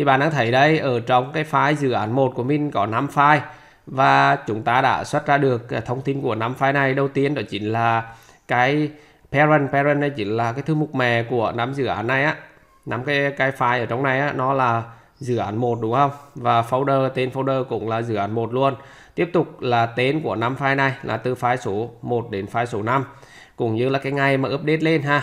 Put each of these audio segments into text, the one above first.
thì bạn đang thấy đây ở trong cái file dự án 1 của mình có 5 file và chúng ta đã xuất ra được à, thông tin của 5 file này đầu tiên đó chính là cái parent parent đây chính là cái thư mục mẹ của năm dự án này á năm cái cái file ở trong này á nó là dự án 1 đúng không và folder tên folder cũng là dự án 1 luôn tiếp tục là tên của năm file này là từ file số 1 đến file số 5 cũng như là cái ngày mà update lên ha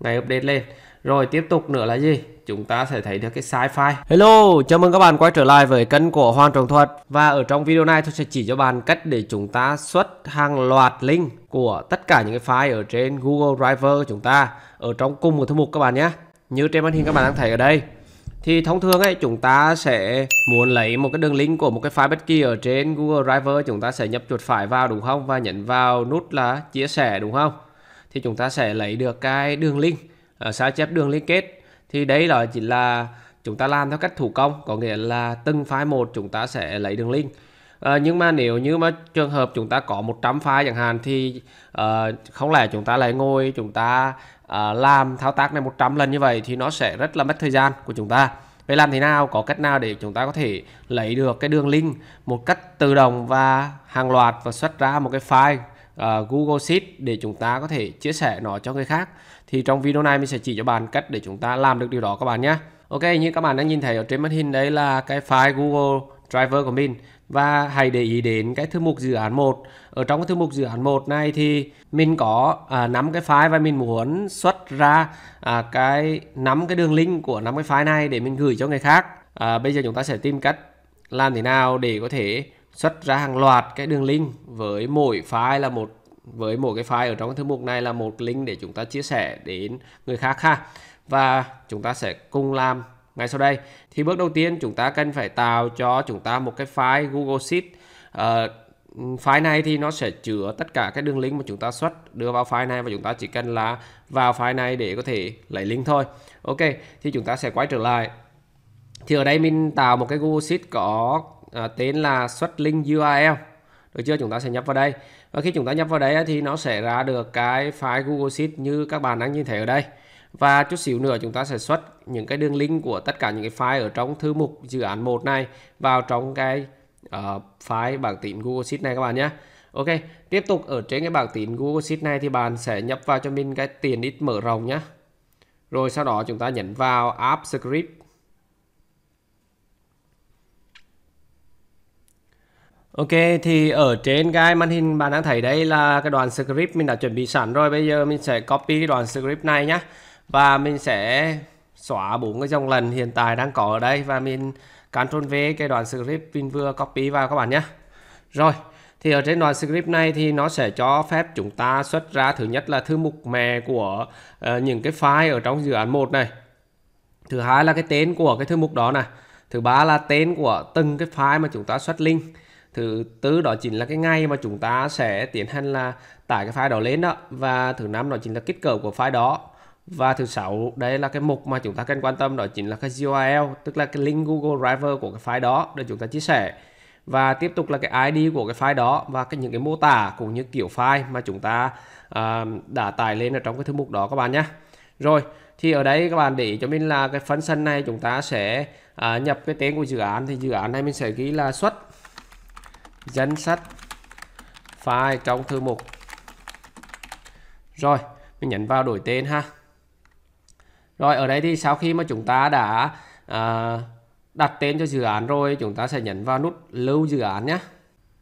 ngày update lên rồi tiếp tục nữa là gì? Chúng ta sẽ thấy được cái size file. Hello, chào mừng các bạn quay trở lại với kênh của Hoàng Trọng Thuật. Và ở trong video này tôi sẽ chỉ cho bạn cách để chúng ta xuất hàng loạt link của tất cả những cái file ở trên Google Drive của chúng ta ở trong cùng một thư mục các bạn nhé. Như trên màn hình các bạn đang thấy ở đây. Thì thông thường ấy chúng ta sẽ muốn lấy một cái đường link của một cái file bất kỳ ở trên Google Drive chúng ta sẽ nhập chuột phải vào đúng không và nhấn vào nút là chia sẻ đúng không? Thì chúng ta sẽ lấy được cái đường link Ờ, sao chép đường liên kết thì đấy là chỉ là chúng ta làm theo cách thủ công có nghĩa là từng file một chúng ta sẽ lấy đường link À, nhưng mà nếu như mà trường hợp chúng ta có 100 file chẳng hạn thì à, không lẽ chúng ta lại ngồi chúng ta à, làm thao tác này 100 lần như vậy thì nó sẽ rất là mất thời gian của chúng ta. Vậy làm thế nào, có cách nào để chúng ta có thể lấy được cái đường link một cách tự động và hàng loạt và xuất ra một cái file À, Google Sheet để chúng ta có thể chia sẻ nó cho người khác thì trong video này mình sẽ chỉ cho bạn cách để chúng ta làm được điều đó các bạn nhé Ok như các bạn đang nhìn thấy ở trên màn hình đấy là cái file Google Driver của mình và hãy để ý đến cái thư mục dự án 1 ở trong cái thư mục dự án 1 này thì mình có à, 5 cái file và mình muốn xuất ra à, cái nắm cái đường link của nắm cái file này để mình gửi cho người khác à, bây giờ chúng ta sẽ tìm cách làm thế nào để có thể xuất ra hàng loạt cái đường link với mỗi file là một với mỗi cái file ở trong cái thư mục này là một link để chúng ta chia sẻ đến người khác ha và chúng ta sẽ cùng làm ngay sau đây thì bước đầu tiên chúng ta cần phải tạo cho chúng ta một cái file Google Sheet uh, file này thì nó sẽ chứa tất cả các đường link mà chúng ta xuất đưa vào file này và chúng ta chỉ cần là vào file này để có thể lấy link thôi ok thì chúng ta sẽ quay trở lại thì ở đây mình tạo một cái Google Sheet có à, tên là xuất link URL được chưa chúng ta sẽ nhập vào đây và khi chúng ta nhập vào đây thì nó sẽ ra được cái file Google Sheet như các bạn đang nhìn thấy ở đây và chút xíu nữa chúng ta sẽ xuất những cái đường link của tất cả những cái file ở trong thư mục dự án 1 này vào trong cái uh, file bảng tín Google Sheet này các bạn nhé Ok, tiếp tục ở trên cái bảng tín Google Sheet này thì bạn sẽ nhập vào cho mình cái tiền ít mở rộng nhé. Rồi sau đó chúng ta nhấn vào App Script Ok, thì ở trên cái màn hình bạn đang thấy đây là cái đoạn script mình đã chuẩn bị sẵn rồi. Bây giờ mình sẽ copy cái đoạn script này nhé. Và mình sẽ xóa bốn cái dòng lần hiện tại đang có ở đây. Và mình Ctrl V cái đoạn script mình vừa copy vào các bạn nhé. Rồi, thì ở trên đoạn script này thì nó sẽ cho phép chúng ta xuất ra thứ nhất là thư mục mẹ của uh, những cái file ở trong dự án một này. Thứ hai là cái tên của cái thư mục đó này. Thứ ba là tên của từng cái file mà chúng ta xuất link thứ tư đó chính là cái ngày mà chúng ta sẽ tiến hành là tải cái file đó lên đó và thứ năm đó chính là kích cỡ của file đó và thứ sáu đây là cái mục mà chúng ta cần quan tâm đó chính là cái URL tức là cái link Google Drive của cái file đó để chúng ta chia sẻ và tiếp tục là cái ID của cái file đó và cái những cái mô tả cũng như kiểu file mà chúng ta uh, đã tải lên ở trong cái thư mục đó các bạn nhé rồi thì ở đây các bạn để ý cho mình là cái sân này chúng ta sẽ uh, nhập cái tên của dự án thì dự án này mình sẽ ghi là xuất danh sách file trong thư mục rồi mình nhấn vào đổi tên ha rồi ở đây thì sau khi mà chúng ta đã à, đặt tên cho dự án rồi chúng ta sẽ nhấn vào nút lưu dự án nhé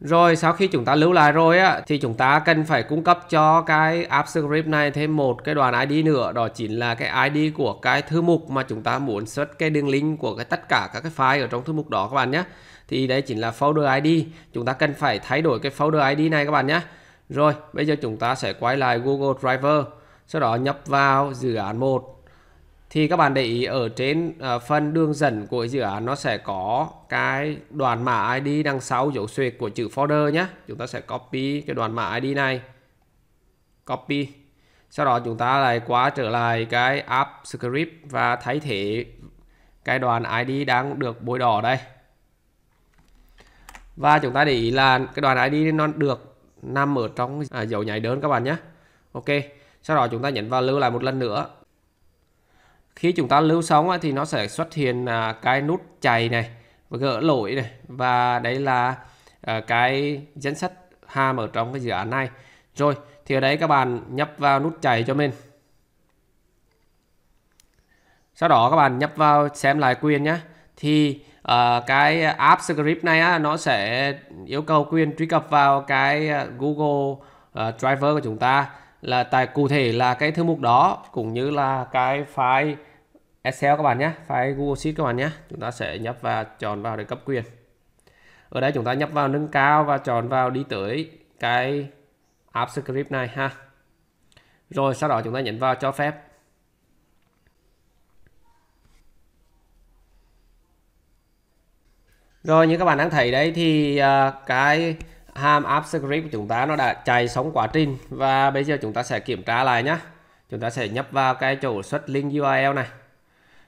rồi sau khi chúng ta lưu lại rồi á, thì chúng ta cần phải cung cấp cho cái app script này thêm một cái đoạn ID nữa đó chính là cái ID của cái thư mục mà chúng ta muốn xuất cái đường link của cái tất cả các cái file ở trong thư mục đó các bạn nhé thì đây chính là folder ID chúng ta cần phải thay đổi cái folder ID này các bạn nhé rồi bây giờ chúng ta sẽ quay lại Google Driver sau đó nhập vào dự án 1 thì các bạn để ý ở trên à, phần đường dẫn của dự án nó sẽ có cái đoạn mã ID đằng sau dấu xuyệt của chữ folder nhé chúng ta sẽ copy cái đoạn mã ID này copy sau đó chúng ta lại quá trở lại cái app script và thay thế cái đoạn ID đang được bôi đỏ đây và chúng ta để ý là cái đoạn ID nó được nằm ở trong à, dấu nháy đơn các bạn nhé ok sau đó chúng ta nhấn vào lưu lại một lần nữa khi chúng ta lưu xong thì nó sẽ xuất hiện à, cái nút chạy này và gỡ lỗi này và đấy là à, cái danh sách hàm ở trong cái dự án này rồi thì ở đấy các bạn nhấp vào nút chạy cho mình sau đó các bạn nhấp vào xem lại quyền nhé thì uh, cái app script này á, nó sẽ yêu cầu quyền truy cập vào cái ờ, Google uh, Driver của chúng ta là tại cụ thể là cái thư mục đó cũng như là cái file Excel các bạn nhé file Google Sheet các bạn nhé chúng ta sẽ nhấp và chọn vào để cấp quyền ở đây chúng ta nhấp vào nâng cao và chọn vào đi tới cái app script này ha rồi sau đó chúng ta nhấn vào cho phép Rồi như các bạn đang thấy đấy thì uh, cái hàm AppScript của chúng ta nó đã chạy xong quá trình và bây giờ chúng ta sẽ kiểm tra lại nhé. Chúng ta sẽ nhập vào cái chỗ xuất link URL này.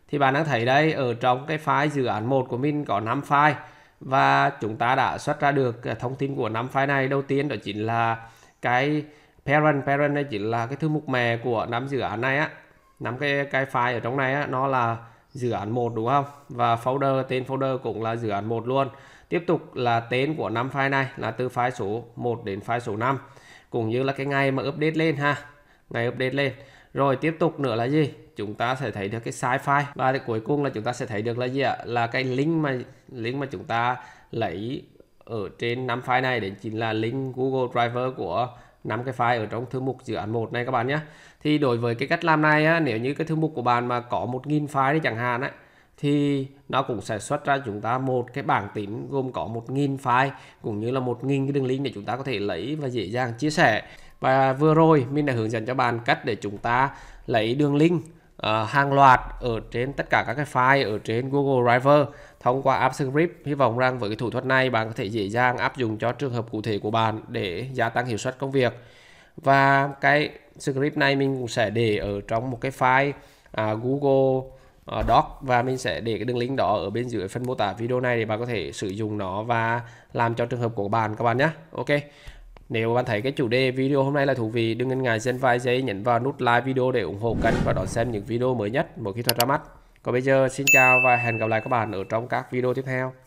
Thì bạn đang thấy đây ở trong cái file dự án 1 của mình có 5 file và chúng ta đã xuất ra được à, thông tin của 5 file này. Đầu tiên đó chính là cái parent parent này chính là cái thư mục mẹ của năm dự án này á. Năm cái cái file ở trong này á nó là dự án 1 đúng không? Và folder tên folder cũng là dự án 1 luôn. Tiếp tục là tên của năm file này là từ file số 1 đến file số 5 cũng như là cái ngày mà update lên ha. Ngày update lên. Rồi tiếp tục nữa là gì? Chúng ta sẽ thấy được cái size file và cuối cùng là chúng ta sẽ thấy được là gì ạ? Là cái link mà link mà chúng ta lấy ở trên năm file này đến chính là link Google Driver của năm cái file ở trong thư mục dự án một này các bạn nhé thì đối với cái cách làm này á, nếu như cái thư mục của bạn mà có 1.000 file đi chẳng hạn ấy, thì nó cũng sẽ xuất ra chúng ta một cái bảng tính gồm có 1.000 file cũng như là 1.000 cái đường link để chúng ta có thể lấy và dễ dàng chia sẻ và vừa rồi mình đã hướng dẫn cho bạn cách để chúng ta lấy đường link uh, hàng loạt ở trên tất cả các cái file ở trên Google Drive thông qua AppScript. Hy vọng rằng với cái thủ thuật này bạn có thể dễ dàng áp dụng cho trường hợp cụ thể của bạn để gia tăng hiệu suất công việc. Và cái script này mình cũng sẽ để ở trong một cái file uh, Google uh, Doc và mình sẽ để cái đường link đó ở bên dưới phần mô tả video này để bạn có thể sử dụng nó và làm cho trường hợp của bạn các bạn nhé. Ok. Nếu bạn thấy cái chủ đề video hôm nay là thú vị, đừng ngần ngại dành vài giây nhấn vào nút like video để ủng hộ kênh và đón xem những video mới nhất mỗi khi thuật ra mắt. Còn bây giờ, xin chào và hẹn gặp lại các bạn ở trong các video tiếp theo.